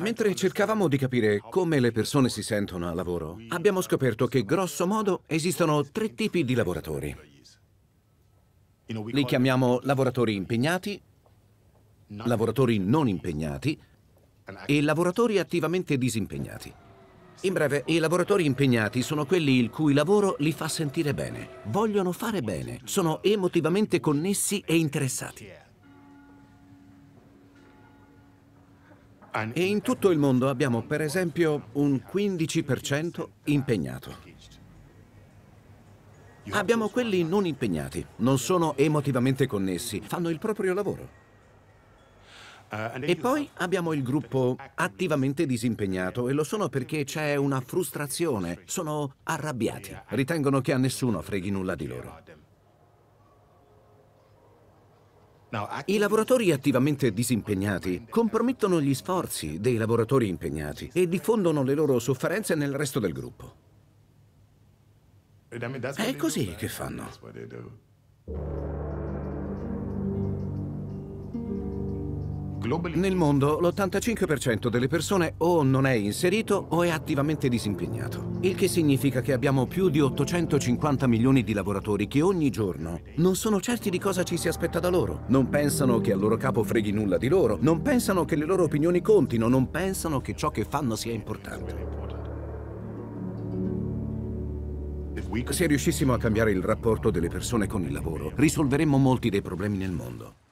Mentre cercavamo di capire come le persone si sentono al lavoro, abbiamo scoperto che grosso modo esistono tre tipi di lavoratori. Li chiamiamo lavoratori impegnati, lavoratori non impegnati e lavoratori attivamente disimpegnati. In breve, i lavoratori impegnati sono quelli il cui lavoro li fa sentire bene, vogliono fare bene, sono emotivamente connessi e interessati. E in tutto il mondo abbiamo per esempio un 15% impegnato. Abbiamo quelli non impegnati, non sono emotivamente connessi, fanno il proprio lavoro. E poi abbiamo il gruppo attivamente disimpegnato e lo sono perché c'è una frustrazione, sono arrabbiati, ritengono che a nessuno freghi nulla di loro. I lavoratori attivamente disimpegnati compromettono gli sforzi dei lavoratori impegnati e diffondono le loro sofferenze nel resto del gruppo. È così che fanno. Nel mondo l'85% delle persone o non è inserito o è attivamente disimpegnato, il che significa che abbiamo più di 850 milioni di lavoratori che ogni giorno non sono certi di cosa ci si aspetta da loro, non pensano che al loro capo freghi nulla di loro, non pensano che le loro opinioni contino, non pensano che ciò che fanno sia importante. Se riuscissimo a cambiare il rapporto delle persone con il lavoro, risolveremmo molti dei problemi nel mondo.